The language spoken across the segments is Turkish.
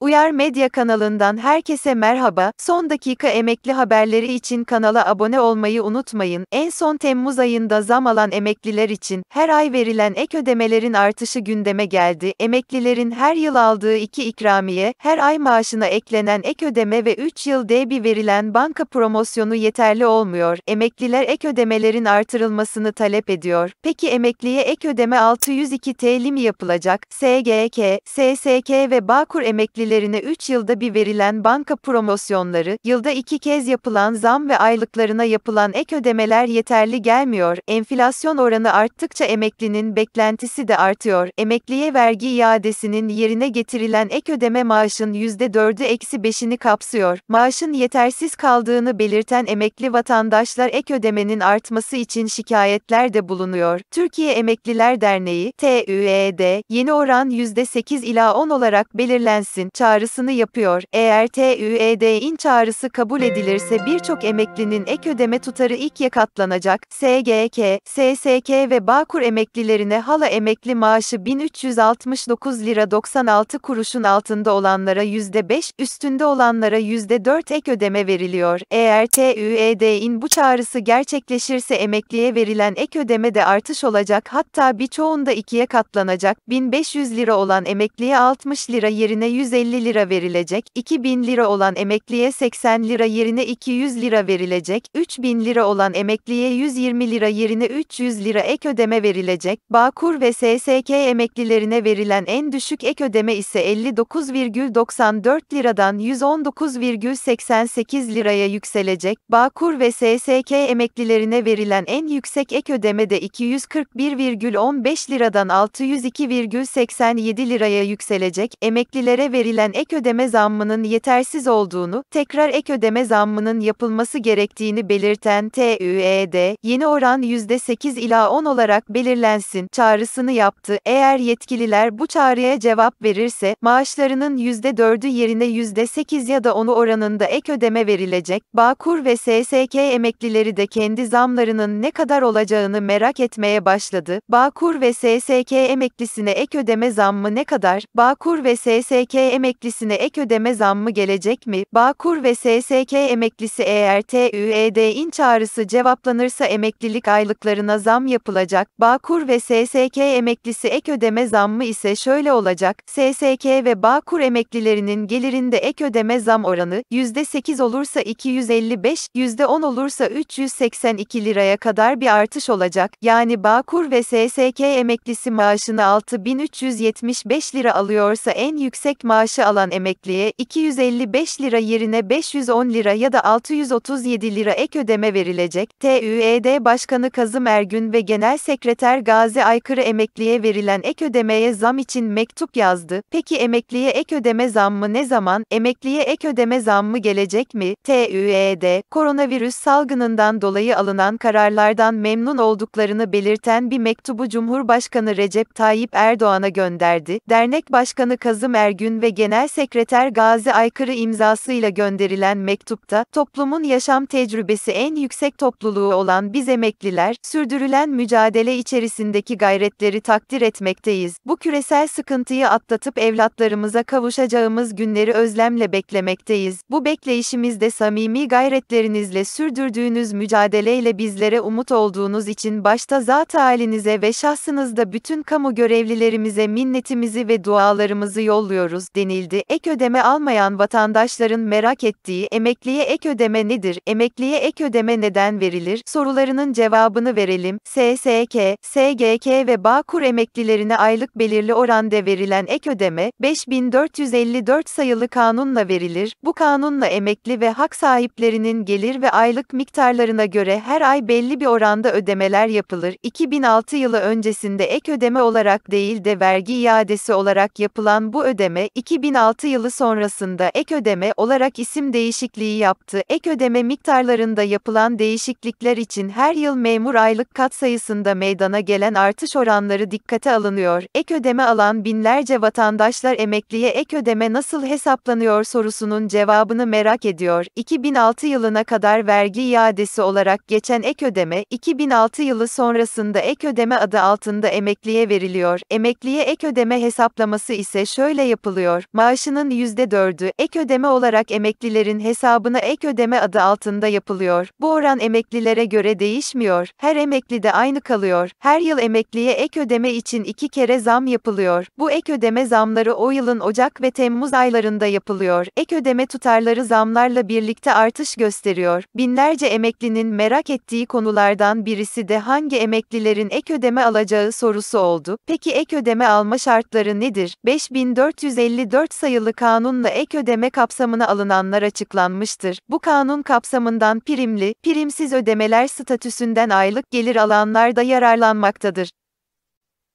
Uyar Medya kanalından herkese merhaba. Son dakika emekli haberleri için kanala abone olmayı unutmayın. En son Temmuz ayında zam alan emekliler için her ay verilen ek ödemelerin artışı gündeme geldi. Emeklilerin her yıl aldığı iki ikramiye, her ay maaşına eklenen ek ödeme ve 3 yıl debi verilen banka promosyonu yeterli olmuyor. Emekliler ek ödemelerin artırılmasını talep ediyor. Peki emekliye ek ödeme 602 TL mi yapılacak? SGK, SSK ve Bağkur emeklileri ailelerine 3 yılda bir verilen banka promosyonları, yılda 2 kez yapılan zam ve aylıklarına yapılan ek ödemeler yeterli gelmiyor. Enflasyon oranı arttıkça emeklinin beklentisi de artıyor. Emekliye vergi iadesinin yerine getirilen ek ödeme maaşın %4'ü eksi 5'ini kapsıyor. Maaşın yetersiz kaldığını belirten emekli vatandaşlar ek ödemenin artması için şikayetler de bulunuyor. Türkiye Emekliler Derneği, TÜED, yeni oran %8 ila 10 olarak belirlensin çağrısını yapıyor. Eğer TÜED'in çağrısı kabul edilirse birçok emeklinin ek ödeme tutarı ilk katlanacak. SGK, SSK ve Bağkur emeklilerine hala emekli maaşı 1369 lira 96 kuruşun altında olanlara %5, üstünde olanlara %4 ek ödeme veriliyor. Eğer TÜED'in bu çağrısı gerçekleşirse emekliye verilen ek ödeme de artış olacak hatta birçoğunda ikiye katlanacak. 1500 lira olan emekliye 60 lira yerine 150 150 lira verilecek, 2000 lira olan emekliye 80 lira yerine 200 lira verilecek, 3000 lira olan emekliye 120 lira yerine 300 lira ek ödeme verilecek, Bağkur ve SSK emeklilerine verilen en düşük ek ödeme ise 59,94 liradan 119,88 liraya yükselecek, Bağkur ve SSK emeklilerine verilen en yüksek ek ödeme de 241,15 liradan 602,87 liraya yükselecek, emeklilere verilen verilen ek ödeme zammının yetersiz olduğunu, tekrar ek ödeme zammının yapılması gerektiğini belirten TÜED, yeni oran %8 ila 10 olarak belirlensin çağrısını yaptı. Eğer yetkililer bu çağrıya cevap verirse, maaşlarının %4'ü yerine %8 ya da 10'u oranında ek ödeme verilecek. Bağkur ve SSK emeklileri de kendi zamlarının ne kadar olacağını merak etmeye başladı. Bağkur ve SSK emeklisine ek ödeme zammı ne kadar? Bağkur ve SSK emeklileri emeklisine ek ödeme zammı gelecek mi? Bağkur ve SSK emeklisi ERTÜED'in çağrısı cevaplanırsa emeklilik aylıklarına zam yapılacak. Bağkur ve SSK emeklisi ek ödeme zammı ise şöyle olacak. SSK ve Bağkur emeklilerinin gelirinde ek ödeme zam oranı %8 olursa 255, %10 olursa 382 liraya kadar bir artış olacak. Yani Bağkur ve SSK emeklisi maaşını 6375 lira alıyorsa en yüksek maaşı maaşı alan emekliye 255 lira yerine 510 lira ya da 637 lira ek ödeme verilecek. TÜED Başkanı Kazım Ergün ve Genel Sekreter Gazi Aykırı emekliye verilen ek ödemeye zam için mektup yazdı. Peki emekliye ek ödeme zammı ne zaman? Emekliye ek ödeme zammı gelecek mi? TÜED, koronavirüs salgınından dolayı alınan kararlardan memnun olduklarını belirten bir mektubu Cumhurbaşkanı Recep Tayyip Erdoğan'a gönderdi. Dernek Başkanı Kazım Ergün ve Genel Sekreter Gazi Aykırı imzasıyla gönderilen mektupta, toplumun yaşam tecrübesi en yüksek topluluğu olan biz emekliler, sürdürülen mücadele içerisindeki gayretleri takdir etmekteyiz. Bu küresel sıkıntıyı atlatıp evlatlarımıza kavuşacağımız günleri özlemle beklemekteyiz. Bu bekleyişimizde samimi gayretlerinizle sürdürdüğünüz mücadeleyle bizlere umut olduğunuz için başta zat halinize ve şahsınızda bütün kamu görevlilerimize minnetimizi ve dualarımızı yolluyoruz, denildi. Ek ödeme almayan vatandaşların merak ettiği emekliye ek ödeme nedir, emekliye ek ödeme neden verilir sorularının cevabını verelim. SSK, SGK ve Bağkur emeklilerine aylık belirli oranda verilen ek ödeme, 5454 sayılı kanunla verilir. Bu kanunla emekli ve hak sahiplerinin gelir ve aylık miktarlarına göre her ay belli bir oranda ödemeler yapılır. 2006 yılı öncesinde ek ödeme olarak değil de vergi iadesi olarak yapılan bu ödeme, 2000 2006 yılı sonrasında ek ödeme olarak isim değişikliği yaptı. Ek ödeme miktarlarında yapılan değişiklikler için her yıl memur aylık kat sayısında meydana gelen artış oranları dikkate alınıyor. Ek ödeme alan binlerce vatandaşlar emekliye ek ödeme nasıl hesaplanıyor sorusunun cevabını merak ediyor. 2006 yılına kadar vergi iadesi olarak geçen ek ödeme, 2006 yılı sonrasında ek ödeme adı altında emekliye veriliyor. Emekliye ek ödeme hesaplaması ise şöyle yapılıyor maaşının %4'ü ek ödeme olarak emeklilerin hesabına ek ödeme adı altında yapılıyor. Bu oran emeklilere göre değişmiyor. Her emekli de aynı kalıyor. Her yıl emekliye ek ödeme için iki kere zam yapılıyor. Bu ek ödeme zamları o yılın Ocak ve Temmuz aylarında yapılıyor. Ek ödeme tutarları zamlarla birlikte artış gösteriyor. Binlerce emeklinin merak ettiği konulardan birisi de hangi emeklilerin ek ödeme alacağı sorusu oldu. Peki ek ödeme alma şartları nedir? 5454 4 sayılı kanunla ek ödeme kapsamına alınanlar açıklanmıştır. Bu kanun kapsamından primli, primsiz ödemeler statüsünden aylık gelir alanlar da yararlanmaktadır.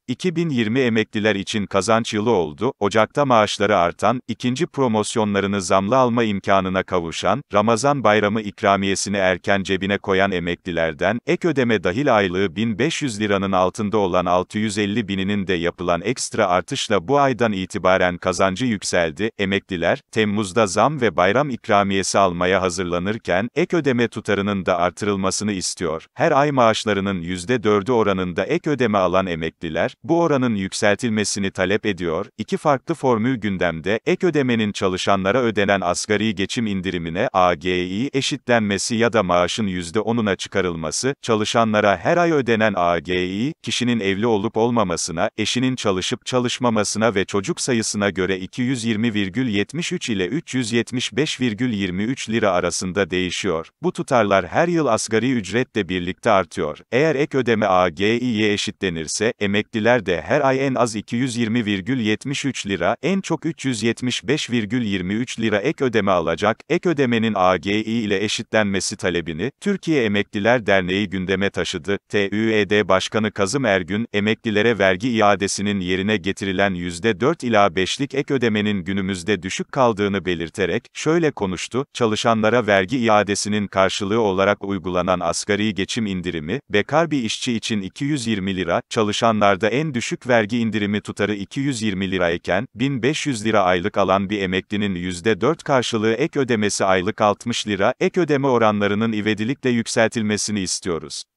2020 emekliler için kazanç yılı oldu, Ocak'ta maaşları artan, ikinci promosyonlarını zamlı alma imkanına kavuşan, Ramazan bayramı ikramiyesini erken cebine koyan emeklilerden, ek ödeme dahil aylığı 1500 liranın altında olan 650 bininin de yapılan ekstra artışla bu aydan itibaren kazancı yükseldi, emekliler, Temmuz'da zam ve bayram ikramiyesi almaya hazırlanırken, ek ödeme tutarının da artırılmasını istiyor, her ay maaşlarının %4'ü oranında ek ödeme alan emekliler, bu oranın yükseltilmesini talep ediyor. İki farklı formül gündemde, ek ödemenin çalışanlara ödenen asgari geçim indirimine AGI eşitlenmesi ya da maaşın %10'una çıkarılması, çalışanlara her ay ödenen AGI, kişinin evli olup olmamasına, eşinin çalışıp çalışmamasına ve çocuk sayısına göre 220,73 ile 375,23 lira arasında değişiyor. Bu tutarlar her yıl asgari ücretle birlikte artıyor. Eğer ek ödeme AGI'ye eşitlenirse, emekliler vergiler de her ay en az 220,73 lira, en çok 375,23 lira ek ödeme alacak, ek ödemenin AGI ile eşitlenmesi talebini, Türkiye Emekliler Derneği gündeme taşıdı. TÜED Başkanı Kazım Ergün, emeklilere vergi iadesinin yerine getirilen %4 ila 5'lik ek ödemenin günümüzde düşük kaldığını belirterek, şöyle konuştu, çalışanlara vergi iadesinin karşılığı olarak uygulanan asgari geçim indirimi, bekar bir işçi için 220 lira, çalışanlarda en düşük vergi indirimi tutarı 220 lira iken, 1500 lira aylık alan bir emeklinin %4 karşılığı ek ödemesi aylık 60 lira, ek ödeme oranlarının ivedilikle yükseltilmesini istiyoruz.